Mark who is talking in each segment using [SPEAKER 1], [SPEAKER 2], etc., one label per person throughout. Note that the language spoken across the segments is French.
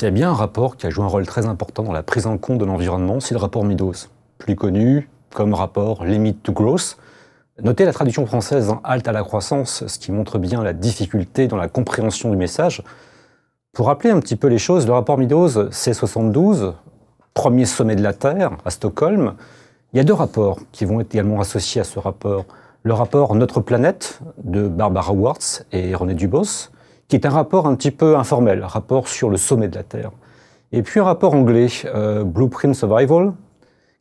[SPEAKER 1] Il y a bien un rapport qui a joué un rôle très important dans la prise en compte de l'environnement, c'est le rapport Meadows, plus connu comme rapport Limit to Growth. Notez la traduction française en halte à la croissance, ce qui montre bien la difficulté dans la compréhension du message. Pour rappeler un petit peu les choses, le rapport Meadows, c'est 72, premier sommet de la Terre à Stockholm. Il y a deux rapports qui vont être également associés à ce rapport. Le rapport Notre planète de Barbara Wartz et René Dubos, qui est un rapport un petit peu informel, un rapport sur le sommet de la Terre. Et puis un rapport anglais, euh, Blueprint Survival,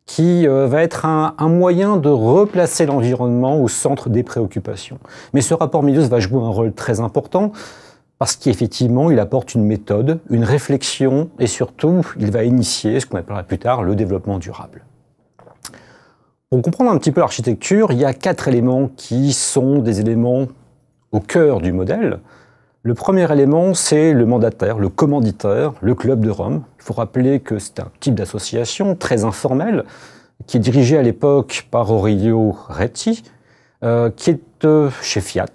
[SPEAKER 1] qui euh, va être un, moyen de replacer l'environnement au centre des préoccupations. Mais ce rapport milieu va jouer un rôle très important parce qu'effectivement, il apporte une méthode, une réflexion, et surtout, il va initier ce qu'on appellera plus tard le développement durable. Pour comprendre un petit peu l'architecture, il y a quatre éléments qui sont des éléments au cœur du modèle, le premier élément, c'est le mandataire, le commanditaire, le club de Rome. Il faut rappeler que c'est un type d'association très informelle, qui est dirigé à l'époque par Aurelio Retti, euh, qui est euh, chez Fiat,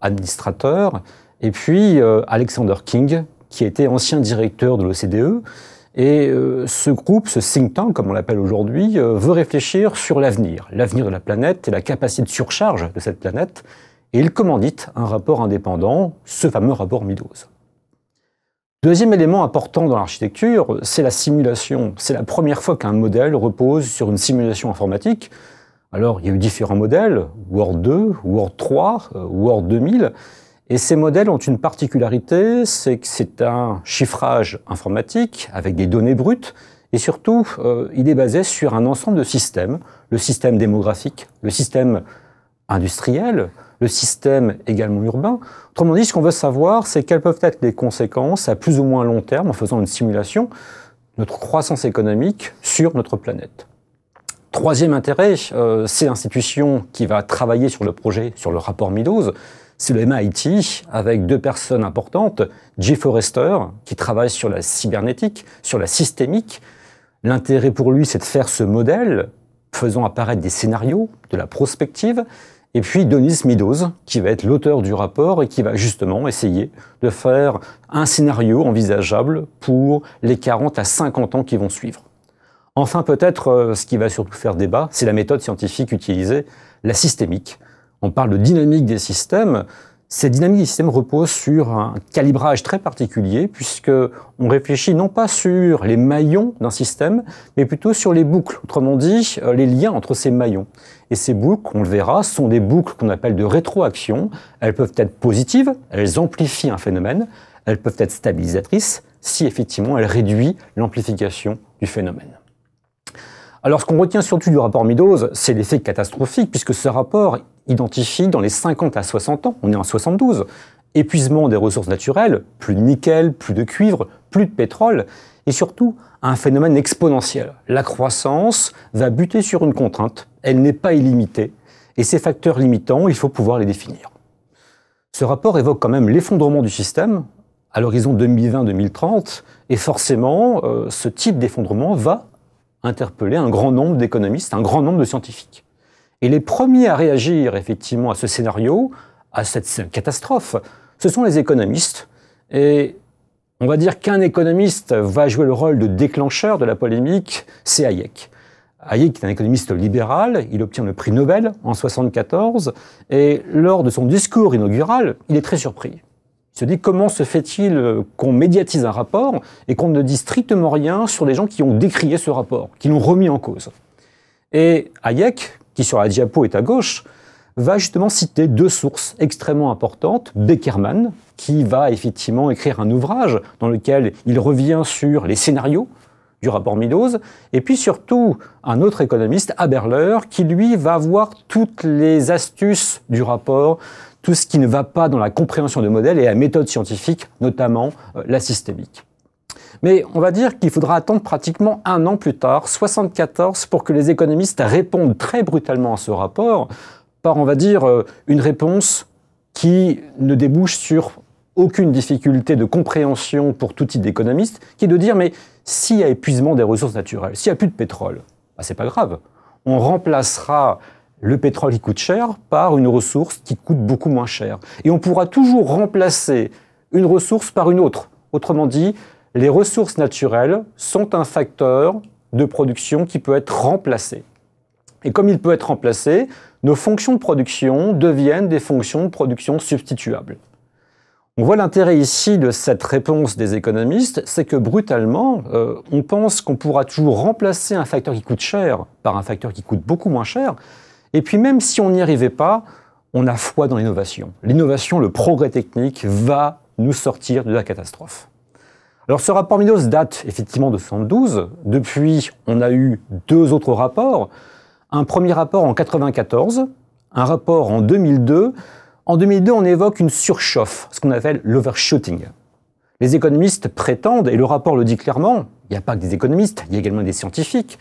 [SPEAKER 1] administrateur, et puis euh, Alexander King, qui était ancien directeur de l'OCDE. Et ce groupe, ce think tank, comme on l'appelle aujourd'hui, veut réfléchir sur l'avenir, l'avenir de la planète et la capacité de surcharge de cette planète, et il commandite un rapport indépendant, ce fameux rapport Meadows. Deuxième élément important dans l'architecture, c'est la simulation. C'est la première fois qu'un modèle repose sur une simulation informatique. Alors, il y a eu différents modèles, Word 2, Word 3, euh, Word 2000, et ces modèles ont une particularité, c'est que c'est un chiffrage informatique avec des données brutes, et surtout, euh, il est basé sur un ensemble de systèmes, le système démographique, le système industriel, le système également urbain. Autrement dit, ce qu'on veut savoir, c'est quelles peuvent être les conséquences à plus ou moins long terme, en faisant une simulation, de notre croissance économique sur notre planète. Troisième intérêt, euh, c'est l'institution qui va travailler sur le projet, sur le rapport Meadows, c'est le MIT avec deux personnes importantes, Jay Forrester, qui travaille sur la cybernétique, sur la systémique. L'intérêt pour lui, c'est de faire ce modèle, faisant apparaître des scénarios, de la prospective, et puis Denis Meadows, qui va être l'auteur du rapport et qui va justement essayer de faire un scénario envisageable pour les 40 à 50 ans qui vont suivre. Enfin, peut-être euh, ce qui va surtout faire débat, c'est la méthode scientifique utilisée, la systémique. On parle de dynamique des systèmes, cette dynamique du système repose sur un calibrage très particulier puisque on réfléchit non pas sur les maillons d'un système, mais plutôt sur les boucles, autrement dit euh, les liens entre ces maillons. Et ces boucles, on le verra, sont des boucles qu'on appelle de rétroaction. Elles peuvent être positives, elles amplifient un phénomène, elles peuvent être stabilisatrices si effectivement elles réduisent l'amplification du phénomène. Alors, ce qu'on retient surtout du rapport Meadows, c'est l'effet catastrophique, puisque ce rapport identifie dans les 50 à 60 ans, on est en 72, épuisement des ressources naturelles, plus de nickel, plus de cuivre, plus de pétrole, et surtout un phénomène exponentiel. La croissance va buter sur une contrainte, elle n'est pas illimitée, et ces facteurs limitants, il faut pouvoir les définir. Ce rapport évoque quand même l'effondrement du système à l'horizon 2020-2030, et forcément, euh, ce type d'effondrement va interpellé un grand nombre d'économistes, un grand nombre de scientifiques. Et les premiers à réagir effectivement à ce scénario, à cette catastrophe, ce sont les économistes. Et on va dire qu'un économiste va jouer le rôle de déclencheur de la polémique, c'est Hayek. Hayek est un économiste libéral, il obtient le prix Nobel en 1974, et lors de son discours inaugural, il est très surpris se dit comment se fait-il euh, qu'on médiatise un rapport et qu'on ne dise strictement rien sur les gens qui ont décrié ce rapport, qui l'ont remis en cause. Et Hayek, qui sur la diapo est à gauche, va justement citer deux sources extrêmement importantes. Beckerman, qui va effectivement écrire un ouvrage dans lequel il revient sur les scénarios du rapport Meadows, et puis surtout un autre économiste, Haberler, qui lui va voir toutes les astuces du rapport, tout ce qui ne va pas dans la compréhension de modèles et la méthode scientifique, notamment euh, la systémique. Mais on va dire qu'il faudra attendre pratiquement un an plus tard, 74, pour que les économistes répondent très brutalement à ce rapport, par, on va dire, euh, une réponse qui ne débouche sur aucune difficulté de compréhension pour tout type d'économiste, qui est de dire, mais s'il y a épuisement des ressources naturelles, s'il n'y a plus de pétrole, ce bah, c'est pas grave. On remplacera le pétrole qui coûte cher par une ressource qui coûte beaucoup moins cher. Et on pourra toujours remplacer une ressource par une autre. Autrement dit, les ressources naturelles sont un facteur de production qui peut être remplacé. Et comme il peut être remplacé, nos fonctions de production deviennent des fonctions de production substituables. On voit l'intérêt ici de cette réponse des économistes, c'est que brutalement, euh, on pense qu'on pourra toujours remplacer un facteur qui coûte cher par un facteur qui coûte beaucoup moins cher. Et puis même si on n'y arrivait pas, on a foi dans l'innovation. L'innovation, le progrès technique va nous sortir de la catastrophe. Alors ce rapport Minos date effectivement de 112. Depuis, on a eu deux autres rapports. Un premier rapport en 94, un rapport en 2002 en 2002, on évoque une surchauffe, ce qu'on appelle l'overshooting. Les économistes prétendent, et le rapport le dit clairement, il n'y a pas que des économistes, il y a également des scientifiques,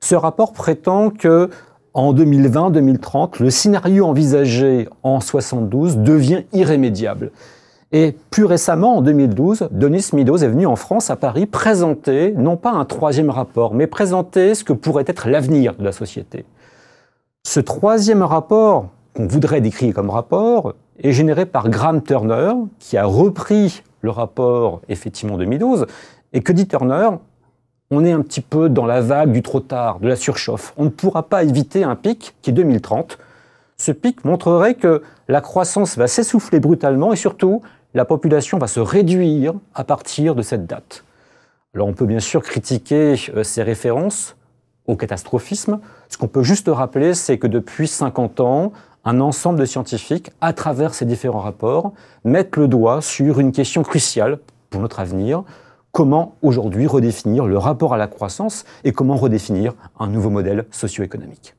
[SPEAKER 1] ce rapport prétend que en 2020-2030, le scénario envisagé en 72 devient irrémédiable. Et plus récemment, en 2012, Denis Meadows est venu en France, à Paris, présenter, non pas un troisième rapport, mais présenter ce que pourrait être l'avenir de la société. Ce troisième rapport, qu'on voudrait décrire comme rapport est généré par Graham Turner, qui a repris le rapport effectivement 2012. Et que dit Turner On est un petit peu dans la vague du trop tard, de la surchauffe. On ne pourra pas éviter un pic qui est 2030. Ce pic montrerait que la croissance va s'essouffler brutalement et surtout la population va se réduire à partir de cette date. Alors on peut bien sûr critiquer euh, ces références au catastrophisme. Ce qu'on peut juste rappeler, c'est que depuis 50 ans, un ensemble de scientifiques, à travers ces différents rapports, mettent le doigt sur une question cruciale pour notre avenir. Comment aujourd'hui redéfinir le rapport à la croissance et comment redéfinir un nouveau modèle socio-économique